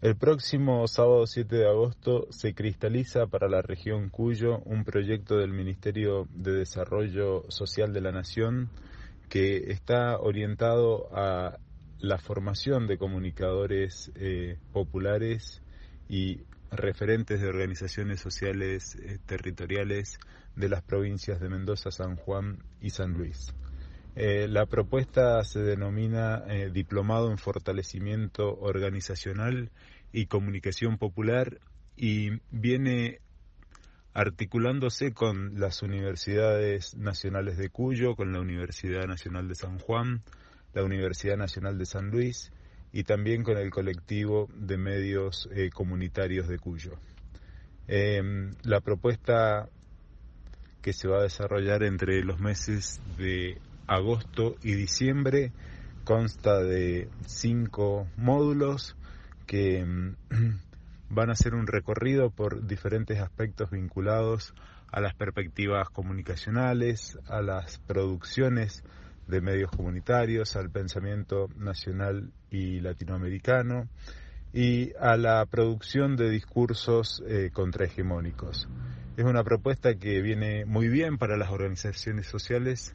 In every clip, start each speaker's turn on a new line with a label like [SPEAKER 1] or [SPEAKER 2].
[SPEAKER 1] El próximo sábado 7 de agosto se cristaliza para la región Cuyo un proyecto del Ministerio de Desarrollo Social de la Nación que está orientado a la formación de comunicadores eh, populares y referentes de organizaciones sociales eh, territoriales de las provincias de Mendoza, San Juan y San Luis. Eh, la propuesta se denomina eh, Diplomado en Fortalecimiento Organizacional y Comunicación Popular y viene articulándose con las universidades nacionales de Cuyo, con la Universidad Nacional de San Juan, la Universidad Nacional de San Luis y también con el colectivo de medios eh, comunitarios de Cuyo. Em, la propuesta que se va a desarrollar entre los meses de agosto y diciembre. Consta de cinco módulos que mm, van a hacer un recorrido por diferentes aspectos vinculados a las perspectivas comunicacionales, a las producciones de medios comunitarios, al pensamiento nacional y latinoamericano y a la producción de discursos eh, contrahegemónicos. Es una propuesta que viene muy bien para las organizaciones sociales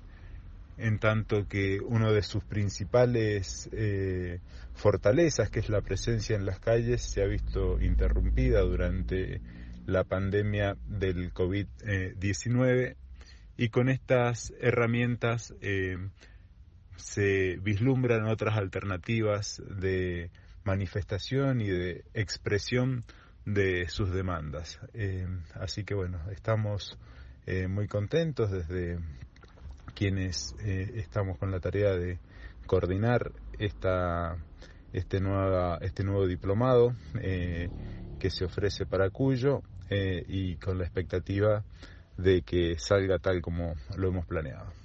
[SPEAKER 1] en tanto que uno de sus principales eh, fortalezas, que es la presencia en las calles, se ha visto interrumpida durante la pandemia del COVID-19 y con estas herramientas eh, se vislumbran otras alternativas de manifestación y de expresión de sus demandas. Eh, así que bueno, estamos muy contentos desde quienes eh, estamos con la tarea de coordinar esta, este, nueva, este nuevo diplomado eh, que se ofrece para Cuyo eh, y con la expectativa de que salga tal como lo hemos planeado.